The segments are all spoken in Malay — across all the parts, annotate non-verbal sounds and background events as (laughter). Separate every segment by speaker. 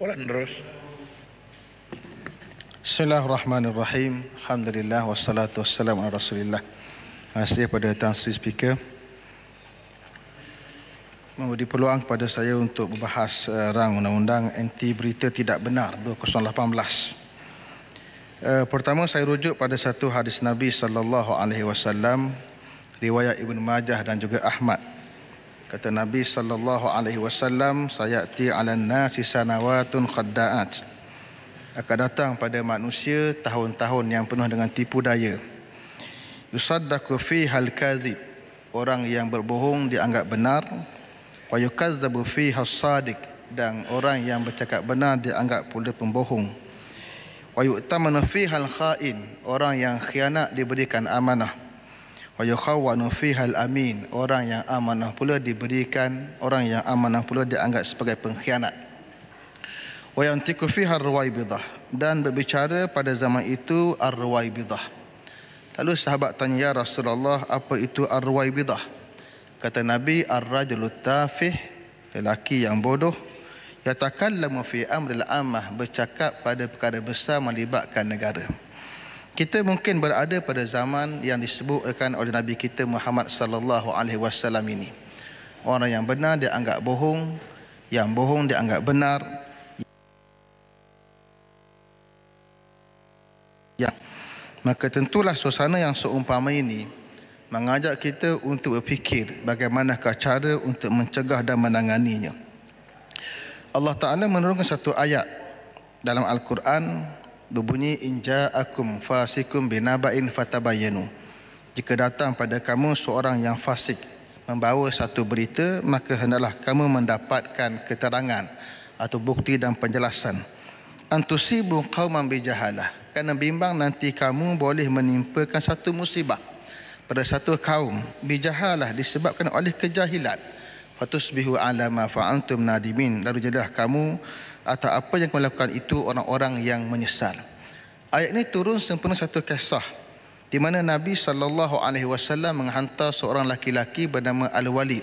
Speaker 1: Ulan terus.
Speaker 2: Bismillahirrahmanirrahim. Alhamdulillah wassalatu wassalamu ala Rasulillah. Terima pada kepada Tuan Sri Speaker. Memberi peluang kepada saya untuk membahas eh, rang undang-undang anti berita tidak benar 2018. Uh, eh, pertama saya rujuk pada satu hadis Nabi sallallahu alaihi wasallam riwayat Ibn Majah dan juga Ahmad Kata Nabi sallallahu alaihi wasallam sayati 'alan nasi sanawatun qadda'at. Akan datang pada manusia tahun-tahun yang penuh dengan tipu daya. Yusaddaku fi hal kadhib. Orang yang berbohong dianggap benar. Wa yukazzabu fi hasadik dan orang yang bercakap benar dianggap pula pembohong. Wa yu'tamanu fi hal kha'in. Orang yang khianat diberikan amanah wa yukhawwanu fiha al-amin orang yang amanah pula diberikan orang yang amanah pula dianggap sebagai pengkhianat wa yantiku fiha ar-ruwaibidah dan berbicara pada zaman itu ar-ruwaibidah lalu sahabat tanya ya Rasulullah apa itu ar-ruwaibidah kata nabi ar-rajul tafih lelaki yang bodoh yatakallamu fi amril ammah bercakap pada perkara besar melibatkan negara kita mungkin berada pada zaman yang disebutkan oleh Nabi kita Muhammad sallallahu alaihi wasallam ini. Orang yang benar dia anggap bohong, yang bohong dia anggap benar. Ya. Maka tentulah suasana yang seumpama ini mengajak kita untuk berfikir bagaimana cara untuk mencegah dan menanganinya. Allah Taala menurunkan satu ayat dalam Al-Quran dubunyi inja akum fasikum binabain fatabayenu. Jika datang pada kamu seorang yang fasik membawa satu berita, maka hendaklah kamu mendapatkan keterangan atau bukti dan penjelasan. Antusibu kau bijahalah. Karena bimbang nanti kamu boleh menimpakan satu musibah pada satu kaum bijahalah disebabkan oleh kejahilan fatusbihu ala ma fa'antum nadimin lalu jadilah kamu atau apa yang kamu lakukan itu orang-orang yang menyesal ayat ini turun sempena satu kisah di mana Nabi sallallahu alaihi wasallam menghantar seorang laki-laki bernama Al-Walid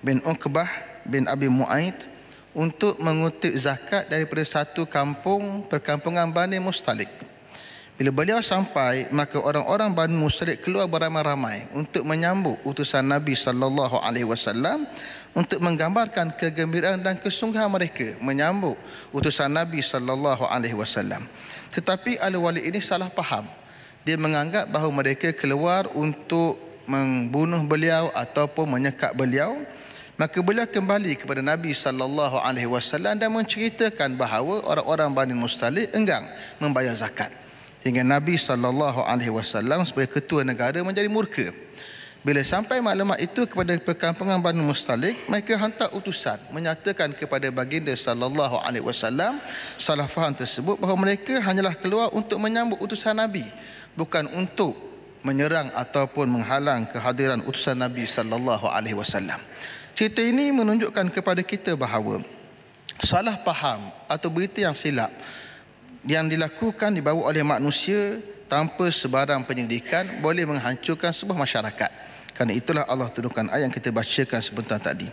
Speaker 2: bin Uqbah bin Abi Muaid untuk mengutip zakat daripada satu kampung perkampungan Bani Mustalik. Bila beliau sampai, maka orang-orang Bani Mustalik keluar beramai-ramai untuk menyambut utusan Nabi sallallahu alaihi wasallam untuk menggambarkan kegembiraan dan kesungguhan mereka menyambut utusan Nabi sallallahu alaihi wasallam. Tetapi al wali ini salah faham. Dia menganggap bahawa mereka keluar untuk membunuh beliau ataupun menyekat beliau. Maka beliau kembali kepada Nabi sallallahu alaihi wasallam dan menceritakan bahawa orang-orang Bani Mustalik enggan membayar zakat. Hingga Nabi sallallahu alaihi wasallam sebagai ketua negara menjadi murka. Bila sampai maklumat itu kepada perkampungan Banu Mustalik, mereka hantar utusan menyatakan kepada baginda sallallahu alaihi wasallam salah faham tersebut bahawa mereka hanyalah keluar untuk menyambut utusan Nabi, bukan untuk menyerang ataupun menghalang kehadiran utusan Nabi sallallahu alaihi wasallam. Cerita ini menunjukkan kepada kita bahawa salah faham atau berita yang silap yang dilakukan dibawa oleh manusia tanpa sebarang penyelidikan boleh menghancurkan sebuah masyarakat. Karena itulah Allah tuduhkan ayat yang kita bacakan sebentar tadi.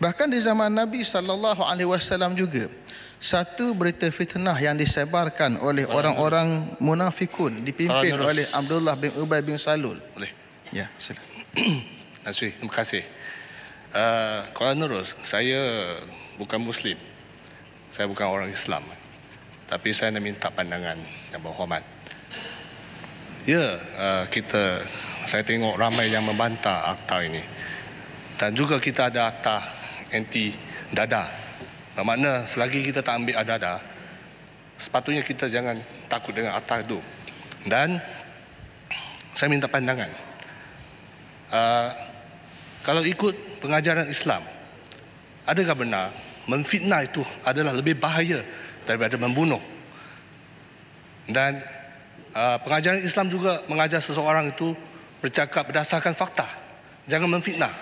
Speaker 2: Bahkan di zaman Nabi sallallahu alaihi wasallam juga satu berita fitnah yang disebarkan oleh orang-orang munafikun dipimpin oleh Abdullah bin Ubay bin Salul.
Speaker 3: Boleh. Ya, silakan. (clears throat) Asy, terima kasih. Uh, Nurus, saya bukan Muslim. Saya bukan orang Islam. Tapi saya nak minta pandangan yang berhormat. Ya, uh, kita saya tengok ramai yang membantah akta ini. Dan juga kita ada akta anti dada. Bermakna selagi kita tak ambil dada, sepatutnya kita jangan takut dengan akta itu. Dan saya minta pandangan. Uh, kalau ikut pengajaran Islam, adakah benar memfitnah itu adalah lebih bahaya daripada membunuh? Dan uh, pengajaran Islam juga mengajar seseorang itu bercakap berdasarkan fakta. Jangan memfitnah.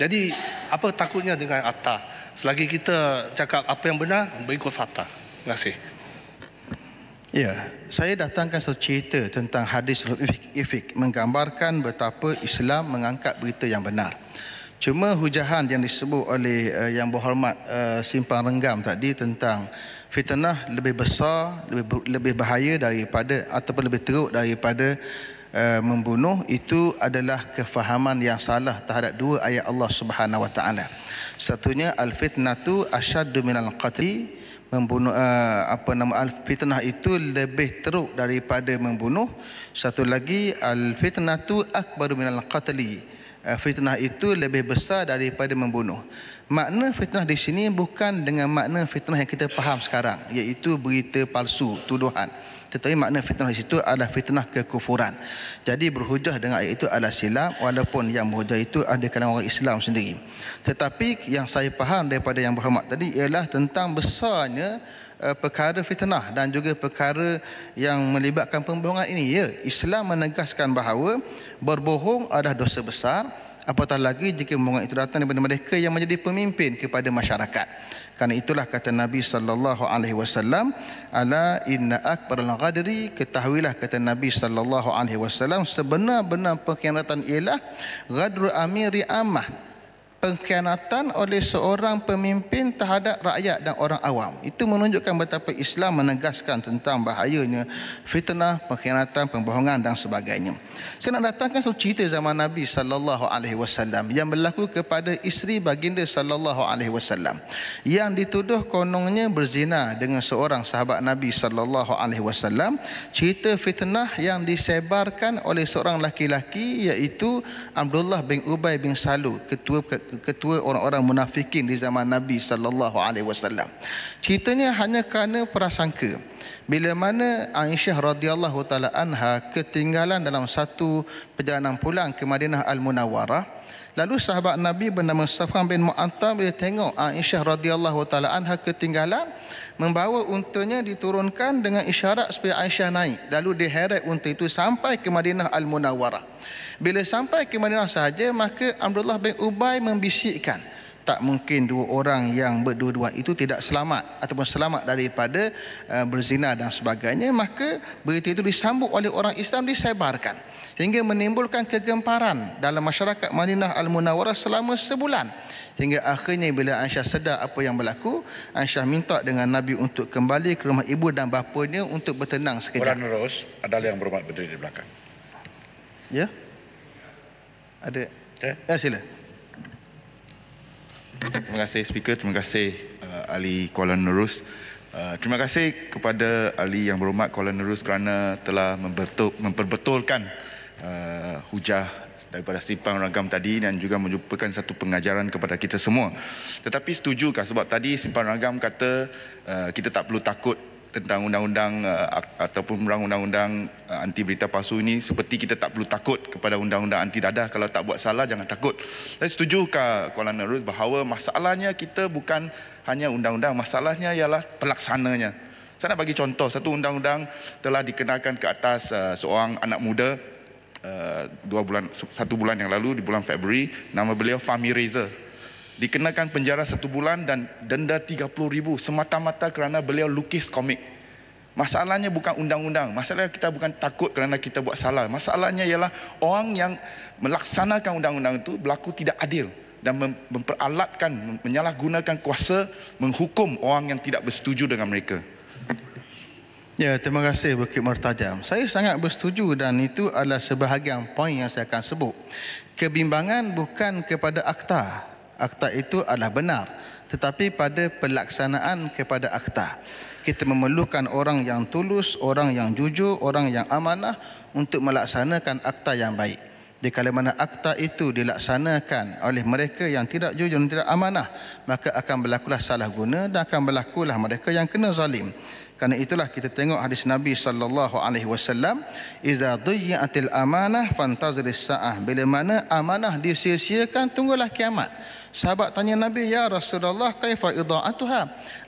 Speaker 3: Jadi apa takutnya dengan Atta? Selagi kita cakap apa yang benar, berikut fakta. Terima kasih.
Speaker 2: Ya, saya datangkan satu cerita tentang hadis Ifik menggambarkan betapa Islam mengangkat berita yang benar. Cuma hujahan yang disebut oleh uh, yang berhormat uh, simpang renggam tadi tentang fitnah lebih besar, lebih lebih bahaya daripada ataupun lebih teruk daripada Eh, membunuh itu adalah kefahaman yang salah terhadap dua ayat Allah Subhanahu wa taala. Satunya al fitnatu asyaddu minal qatli membunuh uh, apa nama al fitnah itu lebih teruk daripada membunuh. Satu lagi al fitnatu akbaru minal qatli eh, fitnah itu lebih besar daripada membunuh. Makna fitnah di sini bukan dengan makna fitnah yang kita faham sekarang iaitu berita palsu, tuduhan tetapi makna fitnah di situ adalah fitnah kekufuran. Jadi berhujah dengan ayat itu adalah silap walaupun yang berhujah itu ada kalangan orang Islam sendiri. Tetapi yang saya faham daripada yang berhormat tadi ialah tentang besarnya eh, perkara fitnah dan juga perkara yang melibatkan pembohongan ini. Ya, Islam menegaskan bahawa berbohong adalah dosa besar apatah lagi jika pembohongan itu datang daripada mereka yang menjadi pemimpin kepada masyarakat. Karena itulah kata Nabi sallallahu alaihi wasallam, ala inna akbaral ghadri, ketahuilah kata Nabi sallallahu alaihi wasallam sebenar-benar pengkhianatan ialah ghadru amiri amah pengkhianatan oleh seorang pemimpin terhadap rakyat dan orang awam. Itu menunjukkan betapa Islam menegaskan tentang bahayanya fitnah, pengkhianatan, pembohongan dan sebagainya. Saya nak datangkan satu cerita zaman Nabi sallallahu alaihi wasallam yang berlaku kepada isteri baginda sallallahu alaihi wasallam yang dituduh kononnya berzina dengan seorang sahabat Nabi sallallahu alaihi wasallam. Cerita fitnah yang disebarkan oleh seorang laki-laki iaitu Abdullah bin Ubay bin Salul, ketua ketua orang-orang munafikin di zaman Nabi sallallahu alaihi wasallam. Ceritanya hanya kerana prasangka. Bila mana Aisyah radhiyallahu taala anha ketinggalan dalam satu perjalanan pulang ke Madinah Al-Munawwarah, Lalu sahabat Nabi bernama Safwan bin Mu'attab bila tengok ah, Aisyah radhiyallahu taala anha ketinggalan membawa untanya diturunkan dengan isyarat supaya Aisyah naik. Lalu diheret unta itu sampai ke Madinah Al-Munawwarah. Bila sampai ke Madinah sahaja maka Abdullah bin Ubay membisikkan, tak mungkin dua orang yang berdua-dua itu tidak selamat ataupun selamat daripada uh, berzina dan sebagainya maka berita itu disambut oleh orang Islam disebarkan hingga menimbulkan kegemparan dalam masyarakat Madinah Al-Munawarah selama sebulan hingga akhirnya bila Aisyah sedar apa yang berlaku Aisyah minta dengan Nabi untuk kembali ke rumah ibu dan bapanya untuk bertenang sekejap Orang Ros
Speaker 4: ada yang berhormat berdiri di belakang
Speaker 2: Ya ada Ya sila
Speaker 4: Terima kasih speaker, terima kasih uh, Ali Kuala Nerus. Uh, terima kasih kepada Ali yang berhormat Kuala Nerus kerana telah memperbetulkan uh, hujah daripada simpang ragam tadi dan juga menjumpakan satu pengajaran kepada kita semua. Tetapi setujukah sebab tadi simpang ragam kata uh, kita tak perlu takut tentang undang-undang uh, ataupun merang undang-undang uh, anti berita palsu ini seperti kita tak perlu takut kepada undang-undang anti dadah kalau tak buat salah jangan takut. Saya setuju ke Kuala Nerus bahawa masalahnya kita bukan hanya undang-undang masalahnya ialah pelaksananya. Saya nak bagi contoh satu undang-undang telah dikenakan ke atas uh, seorang anak muda uh, dua bulan satu bulan yang lalu di bulan Februari nama beliau Fahmi Reza dikenakan penjara satu bulan dan denda RM30,000 semata-mata kerana beliau lukis komik. Masalahnya bukan undang-undang, masalahnya kita bukan takut kerana kita buat salah. Masalahnya ialah orang yang melaksanakan undang-undang itu berlaku tidak adil dan memperalatkan, menyalahgunakan kuasa menghukum orang yang tidak bersetuju dengan mereka.
Speaker 2: Ya, terima kasih Bukit Mertajam. Saya sangat bersetuju dan itu adalah sebahagian poin yang saya akan sebut. Kebimbangan bukan kepada akta, akta itu adalah benar tetapi pada pelaksanaan kepada akta kita memerlukan orang yang tulus, orang yang jujur, orang yang amanah untuk melaksanakan akta yang baik. Di kala mana akta itu dilaksanakan oleh mereka yang tidak jujur dan tidak amanah, maka akan berlakulah salah guna dan akan berlakulah mereka yang kena zalim. Karena itulah kita tengok hadis Nabi sallallahu alaihi wasallam iza dhiyatil amanah fantazris saah bila mana amanah disia-siakan tunggulah kiamat. Sahabat tanya Nabi ya Rasulullah kaifa idaatuha?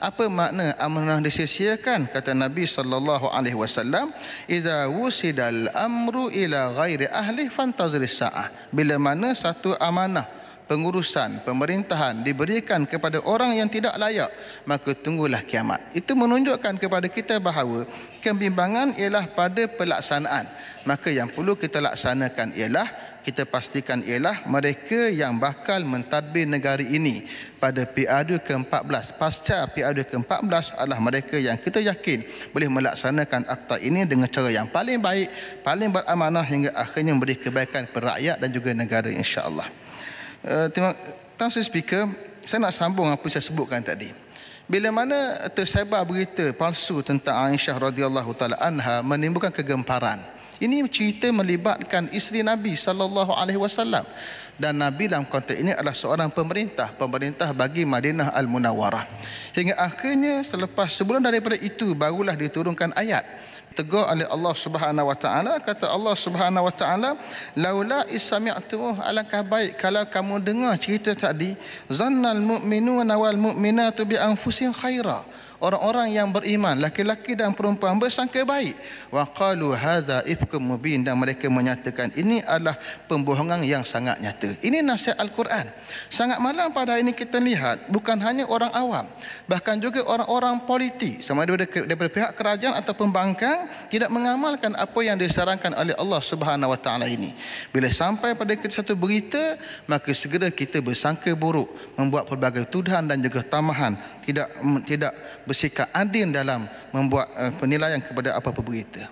Speaker 2: Apa makna amanah disia-siakan? Kata Nabi sallallahu alaihi wasallam iza wusidal amru ila ghairi ahli fantazris saah. Bila mana satu amanah pengurusan, pemerintahan diberikan kepada orang yang tidak layak, maka tunggulah kiamat. Itu menunjukkan kepada kita bahawa kebimbangan ialah pada pelaksanaan. Maka yang perlu kita laksanakan ialah, kita pastikan ialah mereka yang bakal mentadbir negara ini pada PRU ke-14. Pasca PRU ke-14 adalah mereka yang kita yakin boleh melaksanakan akta ini dengan cara yang paling baik, paling beramanah hingga akhirnya memberi kebaikan kepada rakyat dan juga negara insya-Allah. Eh, terima Tuan Sri Speaker, saya nak sambung apa saya sebutkan tadi. Bila mana tersebar berita palsu tentang Aisyah radhiyallahu taala anha menimbulkan kegemparan. Ini cerita melibatkan isteri Nabi sallallahu alaihi wasallam dan Nabi dalam konteks ini adalah seorang pemerintah, pemerintah bagi Madinah Al-Munawwarah. Hingga akhirnya selepas sebelum daripada itu barulah diturunkan ayat tegur oleh Allah Subhanahu Wa Taala kata Allah Subhanahu Wa Taala laula isami'tu alangkah baik kalau kamu dengar cerita tadi zannal mu'minuna wal mu'minatu bi anfusin khairah orang-orang yang beriman laki-laki dan perempuan bersangka baik wa qalu hadza ifkum mubin dan mereka menyatakan ini adalah pembohongan yang sangat nyata ini nasihat al-Quran sangat malam pada hari ini kita lihat bukan hanya orang awam bahkan juga orang-orang politik sama ada daripada pihak kerajaan atau pembangkang tidak mengamalkan apa yang disarankan oleh Allah Subhanahu wa taala ini bila sampai pada satu berita maka segera kita bersangka buruk membuat pelbagai tuduhan dan juga tamahan tidak tidak bersikap adil dalam membuat uh, penilaian kepada apa-apa berita.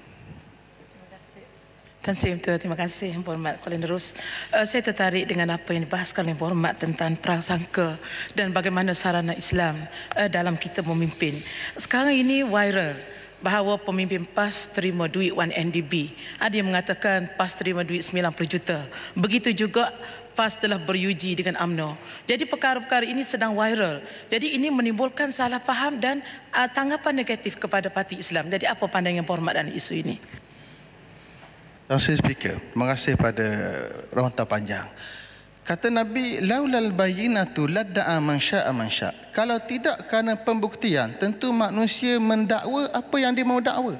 Speaker 2: Tan Sri Mtua, terima kasih Yang Berhormat Kuala Nerus. Uh, saya tertarik dengan apa yang dibahaskan Yang Berhormat tentang prasangka dan bagaimana sarana Islam uh, dalam kita memimpin. Sekarang ini viral bahawa pemimpin PAS terima duit 1 NDB. Ada yang mengatakan PAS terima duit 90 juta. Begitu juga Pas telah beruji dengan Amno. Jadi perkara-perkara ini sedang viral. Jadi ini menimbulkan salah faham dan uh, tanggapan negatif kepada Parti Islam. Jadi apa pandangan format dan isu ini? Tuan Speaker, terima kasih pada rawanta panjang. Kata Nabi, laulal bayinatu ladda'a man sya'a man sya'a. Kalau tidak kerana pembuktian, tentu manusia mendakwa apa yang dia mau dakwa.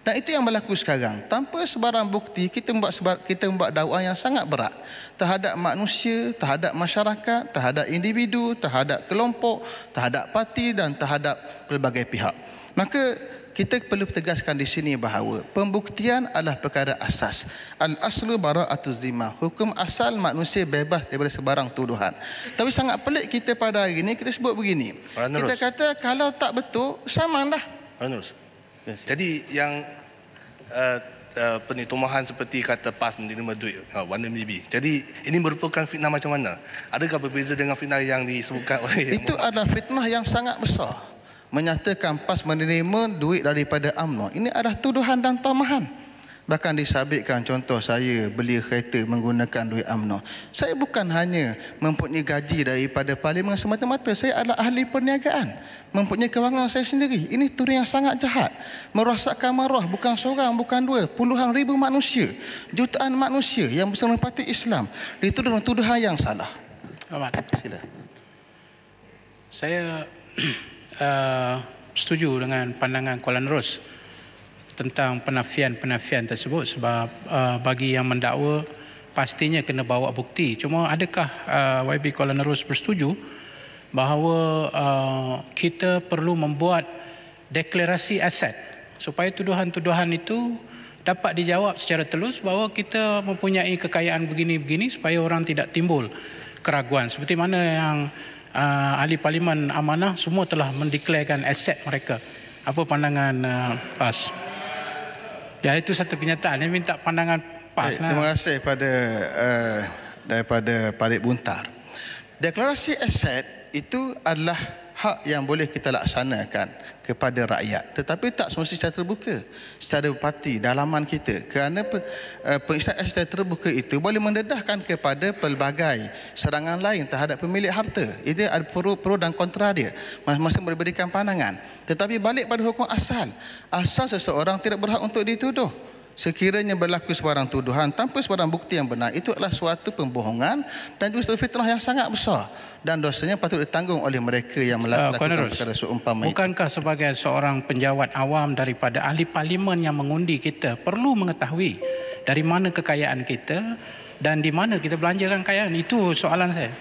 Speaker 2: Dan itu yang berlaku sekarang. Tanpa sebarang bukti, kita membuat, sebar, kita membuat dakwah yang sangat berat. Terhadap manusia, terhadap masyarakat, terhadap individu, terhadap kelompok, terhadap parti dan terhadap pelbagai pihak. Maka kita perlu tegaskan di sini bahawa pembuktian adalah perkara asas. Al-aslu bara'atu zima. Hukum asal manusia bebas daripada sebarang tuduhan. Tapi sangat pelik kita pada hari ini, kita sebut begini. Kita kata kalau tak betul, samanlah.
Speaker 3: Pak Yes. Jadi yang uh, eh, uh, eh, penitumahan seperti kata PAS menerima duit uh, warna maybe. Jadi ini merupakan fitnah macam mana? Adakah berbeza dengan fitnah yang disebutkan (laughs) oleh Itu yang adalah fitnah yang sangat besar.
Speaker 2: Menyatakan PAS menerima duit daripada UMNO. Ini adalah tuduhan dan tamahan. Bahkan disabitkan contoh saya beli kereta menggunakan duit amno. Saya bukan hanya mempunyai gaji daripada parlimen semata-mata. Saya adalah ahli perniagaan. Mempunyai kewangan saya sendiri. Ini turun yang sangat jahat. Merosakkan marah bukan seorang, bukan dua. Puluhan ribu manusia. Jutaan manusia yang bersama parti Islam. Dituduh dengan tuduhan yang salah.
Speaker 1: Ahmad. Sila. Saya (clears throat) uh, setuju dengan pandangan Kuala Nerus tentang penafian-penafian tersebut sebab uh, bagi yang mendakwa pastinya kena bawa bukti. Cuma adakah uh, YB Kolonerus bersetuju bahawa uh, kita perlu membuat deklarasi aset supaya tuduhan-tuduhan itu dapat dijawab secara telus bahawa kita mempunyai kekayaan begini-begini supaya orang tidak timbul keraguan. Seperti mana yang uh, ahli parlimen amanah semua telah mendeklarkan aset mereka. Apa pandangan uh, PAS? Ya itu satu kenyataan. Ini minta pandangan PAS. Eh, lah. Terima
Speaker 2: kasih pada uh, daripada Parit Buntar. Deklarasi aset itu adalah hak yang boleh kita laksanakan kepada rakyat tetapi tak semestinya secara terbuka secara parti dalaman kita kerana eh, pengisytiharan secara terbuka itu boleh mendedahkan kepada pelbagai serangan lain terhadap pemilik harta Itu ada pro, pro dan kontra dia masing-masing memberikan pandangan tetapi balik pada hukum asal asal seseorang tidak berhak untuk dituduh sekiranya berlaku sebarang tuduhan tanpa sebarang bukti yang benar itu adalah suatu pembohongan
Speaker 1: dan juga fitnah yang sangat besar dan dosanya patut ditanggung oleh mereka yang melakukan uh, perkara seumpama itu. Bukankah sebagai seorang penjawat awam daripada ahli parlimen yang mengundi kita perlu mengetahui dari mana kekayaan kita dan di mana kita belanjakan kekayaan itu soalan saya.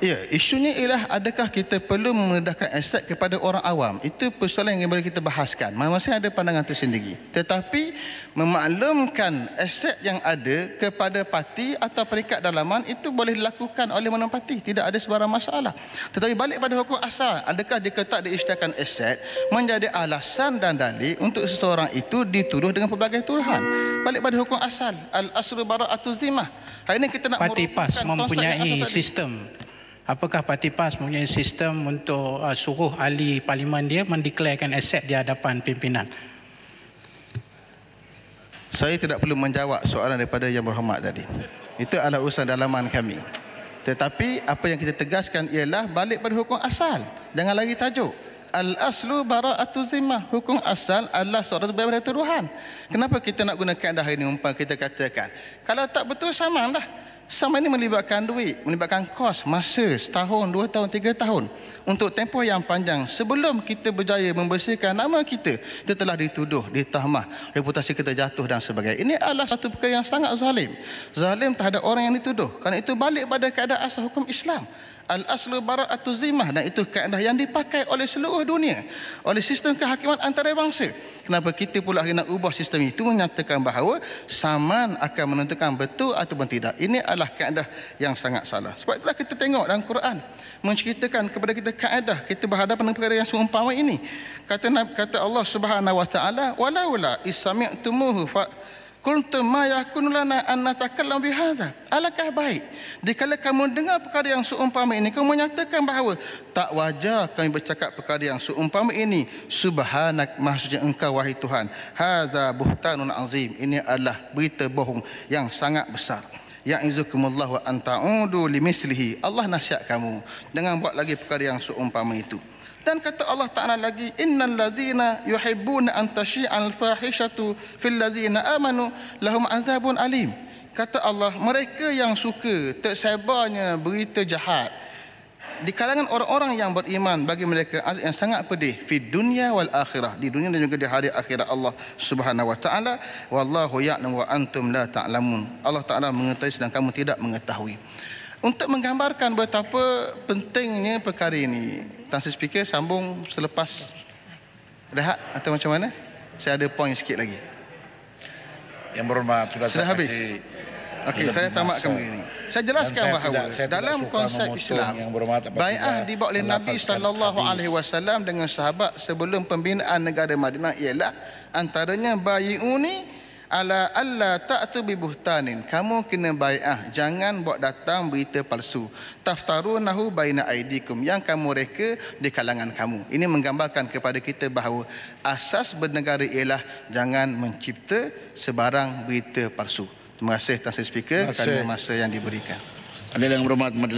Speaker 1: Ya, isunya ialah adakah kita perlu mendedahkan
Speaker 2: aset kepada orang awam? Itu persoalan yang boleh kita bahaskan. Masing-masing ada pandangan tersendiri. Tetapi memaklumkan aset yang ada kepada parti atau peringkat dalaman itu boleh dilakukan oleh mana parti. Tidak ada sebarang masalah. Tetapi balik pada hukum asal, adakah jika tak diisytiharkan aset menjadi alasan dan dalil untuk seseorang itu dituduh dengan pelbagai tuduhan? Balik pada hukum asal, al-aslu bara'atu zimah. Hari ini kita nak parti
Speaker 1: PAS mempunyai sistem apakah parti PAS mempunyai sistem untuk uh, suruh ahli parlimen dia mendeklarkan aset di hadapan pimpinan?
Speaker 2: Saya tidak perlu menjawab soalan daripada Yang Berhormat tadi. Itu adalah urusan dalaman kami. Tetapi apa yang kita tegaskan ialah balik pada hukum asal. Jangan lagi tajuk. Al-aslu bara'atu zimah. Hukum asal adalah suara terbaik dari Kenapa kita nak gunakan dah ini umpan kita katakan? Kalau tak betul, sama lah. Sama ini melibatkan duit, melibatkan kos, masa, setahun, dua tahun, tiga tahun. Untuk tempoh yang panjang, sebelum kita berjaya membersihkan nama kita, kita telah dituduh, ditahmah, reputasi kita jatuh dan sebagainya. Ini adalah satu perkara yang sangat zalim. Zalim terhadap orang yang dituduh. Kerana itu balik pada keadaan asal hukum Islam al-aslu bara'atu zimah dan itu kaedah yang dipakai oleh seluruh dunia oleh sistem kehakiman antarabangsa kenapa kita pula nak ubah sistem itu menyatakan bahawa saman akan menentukan betul atau tidak ini adalah kaedah yang sangat salah sebab itulah kita tengok dalam Quran menceritakan kepada kita kaedah kita berhadapan dengan perkara yang seumpama ini kata kata Allah Subhanahu wa taala walau walaula isami'tumuhu fa Kuntu ma yakunulana an natakallam bihadha. alakah baik. Dikala kamu dengar perkara yang seumpama ini. Kamu menyatakan bahawa. Tak wajar kami bercakap perkara yang seumpama ini. Subhanak maksudnya engkau wahai Tuhan. Hadha buhtanun azim. Ini adalah berita bohong yang sangat besar. Ya izukumullah wa anta'udu limislihi. Allah nasihat kamu. dengan buat lagi perkara yang seumpama itu. Dan kata Allah Ta'ala lagi, Innal lazina yuhibbuna an al-fahishatu fil lazina amanu lahum azabun alim. Kata Allah, mereka yang suka tersebarnya berita jahat di kalangan orang-orang yang beriman bagi mereka azab yang sangat pedih fi dunia wal akhirah di dunia dan juga di hari akhirat Allah Subhanahu wa taala wallahu ya'lamu wa antum la ta'lamun Allah taala mengetahui sedang kamu tidak mengetahui untuk menggambarkan betapa pentingnya perkara ini, Tuan Sri Speaker sambung selepas rehat atau macam mana? Saya ada poin sikit lagi. Yang berhormat, sudah, sudah habis. Okey, saya tamatkan begini. Saya jelaskan saya bahawa tidak, saya dalam konsep Islam, bai'ah dibuat oleh Nabi sallallahu alaihi wasallam dengan sahabat sebelum pembinaan negara Madinah ialah antaranya bayi uni ala alla ta'tu bi buhtanin kamu kena bai'ah jangan buat datang berita palsu Taftaru nahu baina aidikum yang kamu reka di kalangan kamu ini menggambarkan kepada kita bahawa asas bernegara ialah jangan mencipta sebarang berita palsu terima kasih tuan speaker kerana masa yang diberikan
Speaker 4: ada yang berhormat